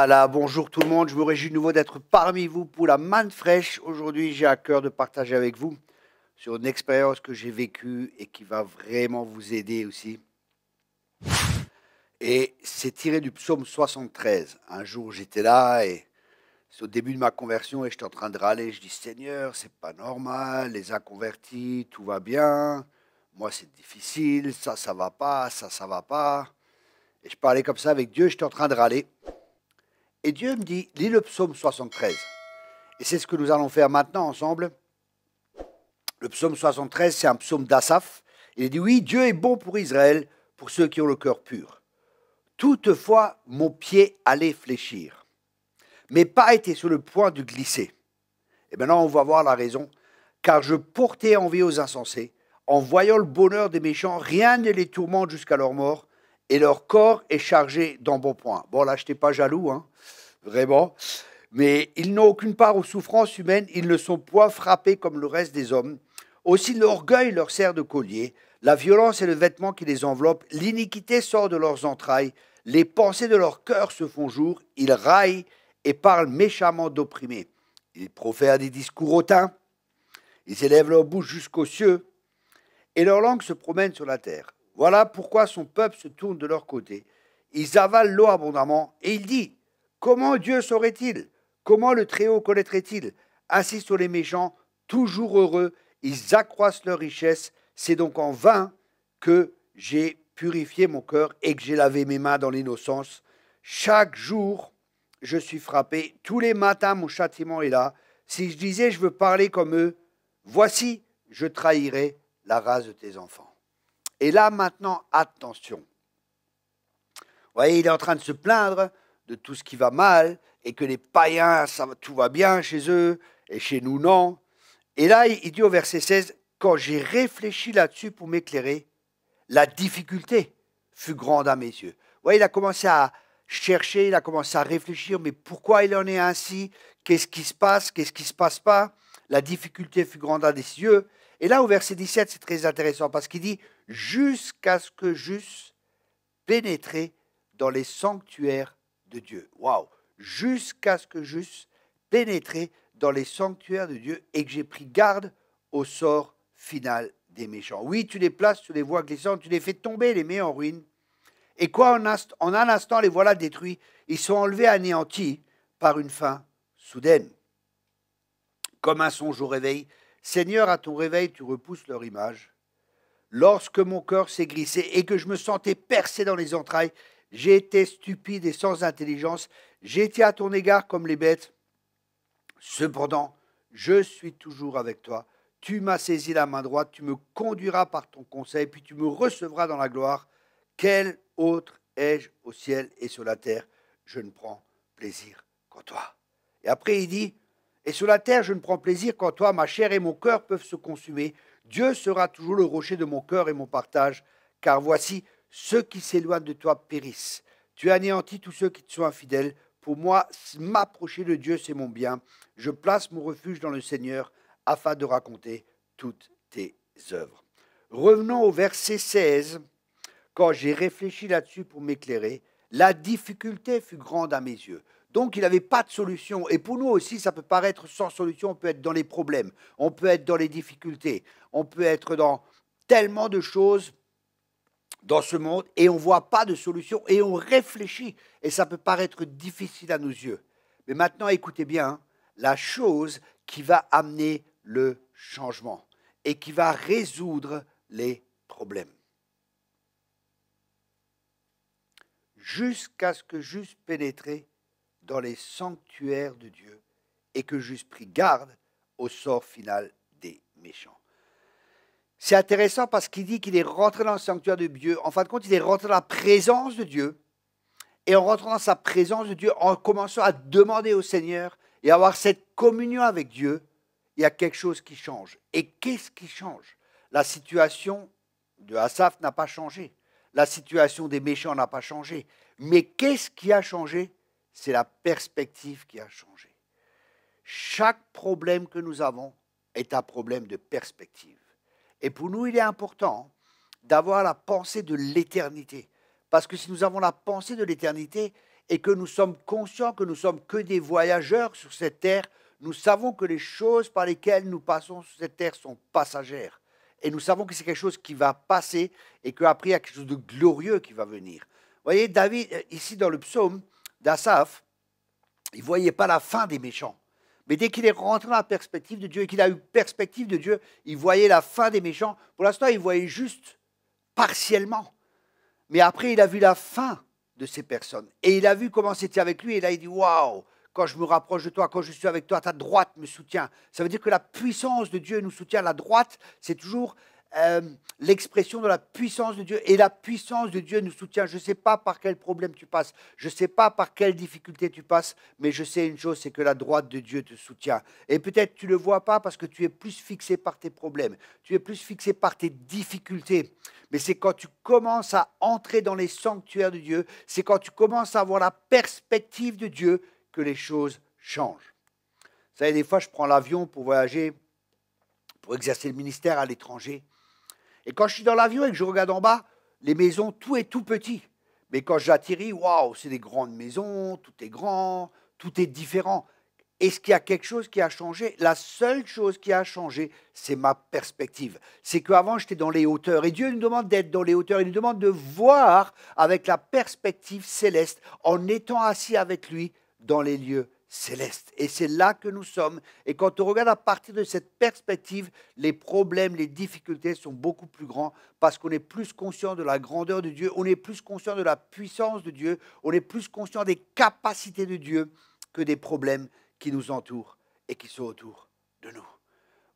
Voilà, bonjour tout le monde. Je me réjouis de nouveau d'être parmi vous pour la manne fraîche. Aujourd'hui, j'ai à cœur de partager avec vous sur une expérience que j'ai vécue et qui va vraiment vous aider aussi. Et c'est tiré du psaume 73. Un jour, j'étais là et c'est au début de ma conversion et j'étais en train de râler. Je dis Seigneur, c'est pas normal, les inconvertis, tout va bien. Moi, c'est difficile, ça, ça va pas, ça, ça va pas. Et je parlais comme ça avec Dieu, j'étais en train de râler. Et Dieu me dit, lis le psaume 73. Et c'est ce que nous allons faire maintenant ensemble. Le psaume 73, c'est un psaume d'Asaph. Il dit, oui, Dieu est bon pour Israël, pour ceux qui ont le cœur pur. Toutefois, mon pied allait fléchir. mais pas été sur le point de glisser. Et maintenant, on va voir la raison. Car je portais envie aux insensés. En voyant le bonheur des méchants, rien ne les tourmente jusqu'à leur mort et leur corps est chargé d'embonpoint. Bon, là, je n'étais pas jaloux, hein, vraiment. Mais ils n'ont aucune part aux souffrances humaines, ils ne sont point frappés comme le reste des hommes. Aussi l'orgueil leur sert de collier, la violence est le vêtement qui les enveloppe, l'iniquité sort de leurs entrailles, les pensées de leur cœur se font jour, ils raillent et parlent méchamment d'opprimés. Ils profèrent des discours hautains, ils élèvent leur bouche jusqu'aux cieux, et leur langue se promène sur la terre. Voilà pourquoi son peuple se tourne de leur côté. Ils avalent l'eau abondamment et il dit Comment Dieu saurait-il Comment le Très-Haut connaîtrait-il Assis sur les méchants, toujours heureux, ils accroissent leur richesse. C'est donc en vain que j'ai purifié mon cœur et que j'ai lavé mes mains dans l'innocence. Chaque jour, je suis frappé. Tous les matins, mon châtiment est là. Si je disais, je veux parler comme eux, voici, je trahirais la race de tes enfants. Et là maintenant, attention. Vous voyez, il est en train de se plaindre de tout ce qui va mal et que les païens, tout va bien chez eux et chez nous non. Et là, il dit au verset 16, quand j'ai réfléchi là-dessus pour m'éclairer, la difficulté fut grande à mes yeux. Vous voyez, il a commencé à chercher, il a commencé à réfléchir, mais pourquoi il en est ainsi Qu'est-ce qui se passe Qu'est-ce qui ne se passe pas La difficulté fut grande à mes yeux. Et là, au verset 17, c'est très intéressant parce qu'il dit jusqu'à ce que j'eusse pénétré dans les sanctuaires de Dieu. Waouh Jusqu'à ce que j'eusse pénétré dans les sanctuaires de Dieu et que j'ai pris garde au sort final des méchants. Oui, tu les places sur les voies glissantes, tu les fais tomber, les mets en ruine. Et quoi, en, en un instant, les voilà détruits. Ils sont enlevés, anéantis par une fin soudaine. Comme un songe au réveil, Seigneur, à ton réveil, tu repousses leur image. Lorsque mon cœur s'est glissé et que je me sentais percé dans les entrailles, j'ai été stupide et sans intelligence, j'étais à ton égard comme les bêtes. Cependant, je suis toujours avec toi. Tu m'as saisi la main droite, tu me conduiras par ton conseil, puis tu me recevras dans la gloire. Quel autre ai-je au ciel et sur la terre Je ne prends plaisir qu'en toi. Et après, il dit, et sur la terre, je ne prends plaisir qu'en toi, ma chair et mon cœur peuvent se consumer. Dieu sera toujours le rocher de mon cœur et mon partage, car voici, ceux qui s'éloignent de toi périssent. Tu anéantis tous ceux qui te sont infidèles. Pour moi, m'approcher de Dieu, c'est mon bien. Je place mon refuge dans le Seigneur afin de raconter toutes tes œuvres. Revenons au verset 16. Quand j'ai réfléchi là-dessus pour m'éclairer, la difficulté fut grande à mes yeux. Donc il n'avait pas de solution. Et pour nous aussi, ça peut paraître sans solution. On peut être dans les problèmes, on peut être dans les difficultés, on peut être dans tellement de choses dans ce monde et on ne voit pas de solution et on réfléchit. Et ça peut paraître difficile à nos yeux. Mais maintenant, écoutez bien, la chose qui va amener le changement et qui va résoudre les problèmes. jusqu'à ce que j'eusse pénétré dans les sanctuaires de Dieu et que j'eusse pris garde au sort final des méchants. C'est intéressant parce qu'il dit qu'il est rentré dans le sanctuaire de Dieu. En fin de compte, il est rentré dans la présence de Dieu. Et en rentrant dans sa présence de Dieu, en commençant à demander au Seigneur et avoir cette communion avec Dieu, il y a quelque chose qui change. Et qu'est-ce qui change La situation de Asaph n'a pas changé. La situation des méchants n'a pas changé. Mais qu'est-ce qui a changé C'est la perspective qui a changé. Chaque problème que nous avons est un problème de perspective. Et pour nous, il est important d'avoir la pensée de l'éternité. Parce que si nous avons la pensée de l'éternité et que nous sommes conscients que nous sommes que des voyageurs sur cette terre, nous savons que les choses par lesquelles nous passons sur cette terre sont passagères et nous savons que c'est quelque chose qui va passer et qu'après, il y a quelque chose de glorieux qui va venir. Vous voyez, David, euh, ici dans le psaume d'Asaph, il ne voyait pas la fin des méchants. Mais dès qu'il est rentré dans la perspective de Dieu et qu'il a eu perspective de Dieu, il voyait la fin des méchants. Pour l'instant, il voyait juste partiellement. Mais après, il a vu la fin de ces personnes. Et il a vu comment c'était avec lui. Et là, il dit Waouh, quand je me rapproche de toi, quand je suis avec toi, ta droite me soutient. Ça veut dire que la puissance de Dieu nous soutient. La droite, c'est toujours euh, l'expression de la puissance de Dieu. Et la puissance de Dieu nous soutient. Je ne sais pas par quel problème tu passes, je ne sais pas par quelle difficulté tu passes, mais je sais une chose, c'est que la droite de Dieu te soutient. Et peut-être tu ne le vois pas parce que tu es plus fixé par tes problèmes, tu es plus fixé par tes difficultés. Mais c'est quand tu commences à entrer dans les sanctuaires de Dieu, c'est quand tu commences à avoir la perspective de Dieu que les choses changent. Vous savez, des fois, je prends l'avion pour voyager, pour exercer le ministère à l'étranger. Et quand je suis dans l'avion et que je regarde en bas, les maisons, tout est tout petit. Mais quand j'atterris, waouh, c'est des grandes maisons, tout est grand, tout est différent. Est-ce qu'il y a quelque chose qui a changé La seule chose qui a changé, c'est ma perspective. C'est qu'avant, j'étais dans les hauteurs. Et Dieu nous demande d'être dans les hauteurs. Il nous demande de voir avec la perspective céleste en étant assis avec lui dans les lieux célestes. Et c'est là que nous sommes. Et quand on regarde à partir de cette perspective, les problèmes, les difficultés sont beaucoup plus grands parce qu'on est plus conscient de la grandeur de Dieu, on est plus conscient de la puissance de Dieu, on est plus conscient des capacités de Dieu que des problèmes qui nous entourent et qui sont autour de nous.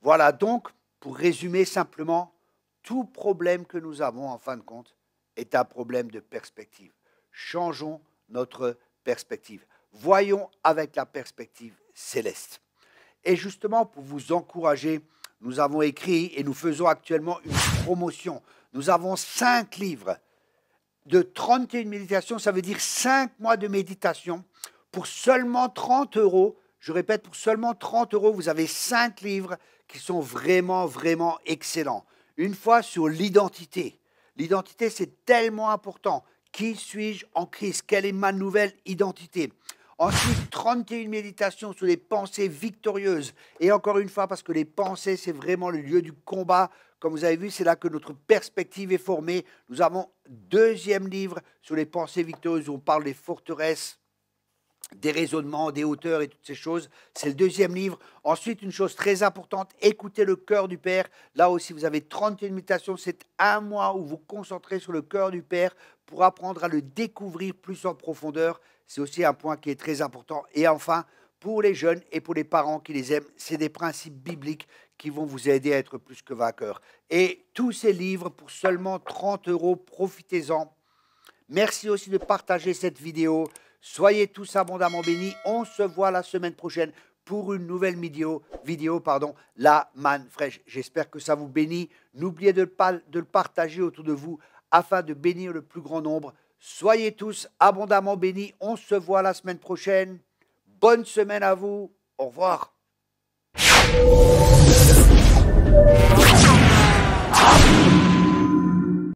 Voilà donc, pour résumer simplement, tout problème que nous avons, en fin de compte, est un problème de perspective. Changeons notre perspective. Voyons avec la perspective céleste. Et justement, pour vous encourager, nous avons écrit et nous faisons actuellement une promotion. Nous avons cinq livres de 31 méditations, ça veut dire cinq mois de méditation pour seulement 30 euros. Je répète, pour seulement 30 euros, vous avez cinq livres qui sont vraiment, vraiment excellents. Une fois sur l'identité. L'identité, c'est tellement important. Qui suis-je en crise Quelle est ma nouvelle identité Ensuite, 31 méditations sur les pensées victorieuses. Et encore une fois, parce que les pensées, c'est vraiment le lieu du combat. Comme vous avez vu, c'est là que notre perspective est formée. Nous avons deuxième livre sur les pensées victorieuses où on parle des forteresses des raisonnements, des hauteurs et toutes ces choses. C'est le deuxième livre. Ensuite, une chose très importante, écoutez le cœur du Père. Là aussi, vous avez 31 mutations. C'est un mois où vous concentrez sur le cœur du Père pour apprendre à le découvrir plus en profondeur. C'est aussi un point qui est très important. Et enfin, pour les jeunes et pour les parents qui les aiment, c'est des principes bibliques qui vont vous aider à être plus que vainqueur. Et tous ces livres, pour seulement 30 euros, profitez-en. Merci aussi de partager cette vidéo. Soyez tous abondamment bénis. On se voit la semaine prochaine pour une nouvelle vidéo, vidéo pardon, la manne fraîche. J'espère que ça vous bénit. N'oubliez de le partager autour de vous afin de bénir le plus grand nombre. Soyez tous abondamment bénis. On se voit la semaine prochaine. Bonne semaine à vous. Au revoir.